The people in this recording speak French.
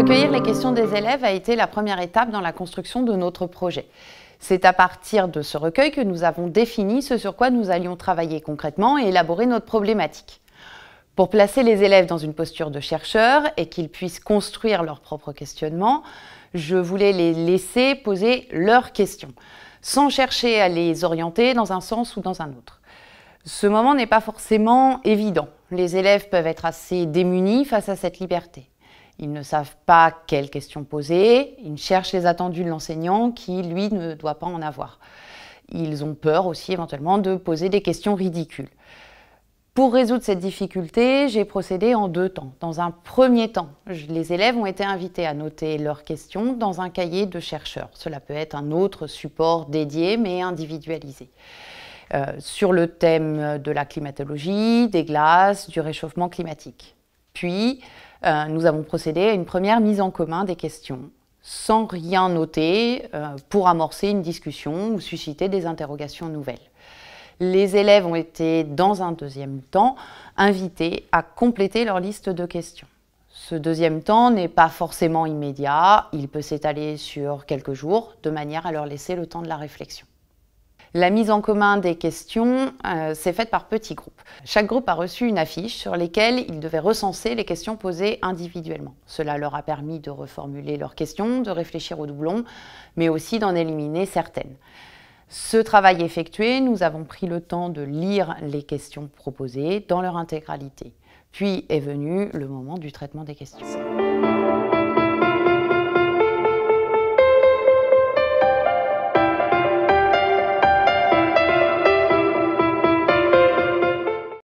Recueillir les questions des élèves a été la première étape dans la construction de notre projet. C'est à partir de ce recueil que nous avons défini ce sur quoi nous allions travailler concrètement et élaborer notre problématique. Pour placer les élèves dans une posture de chercheur et qu'ils puissent construire leur propre questionnement, je voulais les laisser poser leurs questions, sans chercher à les orienter dans un sens ou dans un autre. Ce moment n'est pas forcément évident. Les élèves peuvent être assez démunis face à cette liberté. Ils ne savent pas quelles questions poser. Ils cherchent les attendus de l'enseignant qui, lui, ne doit pas en avoir. Ils ont peur aussi éventuellement de poser des questions ridicules. Pour résoudre cette difficulté, j'ai procédé en deux temps. Dans un premier temps, les élèves ont été invités à noter leurs questions dans un cahier de chercheurs. Cela peut être un autre support dédié mais individualisé. Euh, sur le thème de la climatologie, des glaces, du réchauffement climatique. Puis, euh, nous avons procédé à une première mise en commun des questions, sans rien noter, euh, pour amorcer une discussion ou susciter des interrogations nouvelles. Les élèves ont été, dans un deuxième temps, invités à compléter leur liste de questions. Ce deuxième temps n'est pas forcément immédiat, il peut s'étaler sur quelques jours, de manière à leur laisser le temps de la réflexion. La mise en commun des questions euh, s'est faite par petits groupes. Chaque groupe a reçu une affiche sur laquelle il devait recenser les questions posées individuellement. Cela leur a permis de reformuler leurs questions, de réfléchir aux doublons, mais aussi d'en éliminer certaines. Ce travail effectué, nous avons pris le temps de lire les questions proposées dans leur intégralité. Puis est venu le moment du traitement des questions.